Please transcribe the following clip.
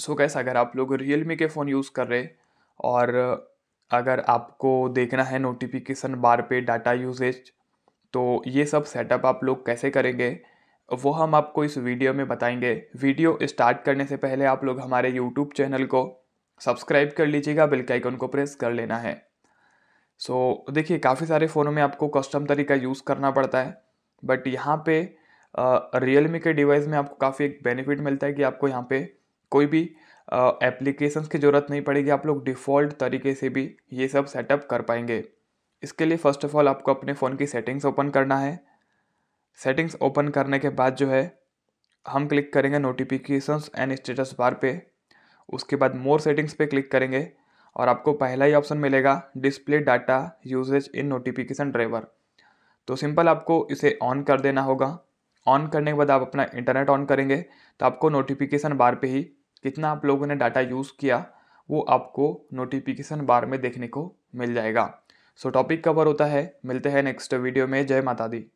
सो कैसा गैस अगर आप लोग रियल मी के फ़ोन यूज़ कर रहे और अगर आपको देखना है नोटिफिकेशन बार पे डाटा यूजेज तो ये सब सेटअप आप लोग कैसे करेंगे वो हम आपको इस वीडियो में बताएंगे वीडियो स्टार्ट करने से पहले आप लोग हमारे यूट्यूब चैनल को सब्सक्राइब कर लीजिएगा बिल के आइकन को प्रेस कर लेना है सो so, देखिए काफ़ी सारे फ़ोनों में आपको कस्टम तरीका यूज़ करना पड़ता है बट यहाँ पे रियल मी के डिवाइस में आपको काफ़ी एक बेनिफिट मिलता है कि आपको यहाँ पे कोई भी एप्लीकेशन की ज़रूरत नहीं पड़ेगी आप लोग डिफ़ॉल्ट तरीके से भी ये सब सेटअप कर पाएंगे इसके लिए फ़र्स्ट ऑफ ऑल आपको अपने फ़ोन की सेटिंग्स ओपन करना है सेटिंग्स ओपन करने के बाद जो है हम क्लिक करेंगे नोटिफिकेशंस एंड स्टेटस बार पे उसके बाद मोर सेटिंग्स पे क्लिक करेंगे और आपको पहला ही ऑप्शन मिलेगा display data usage in notification driver तो सिंपल आपको इसे ऑन कर देना होगा ऑन करने के बाद आप अपना इंटरनेट ऑन करेंगे तो आपको नोटिफिकेशन बार पे ही जितना आप लोगों ने डाटा यूज़ किया वो आपको नोटिफिकेशन बार में देखने को मिल जाएगा सो टॉपिक कवर होता है मिलते हैं नेक्स्ट वीडियो में जय माता दी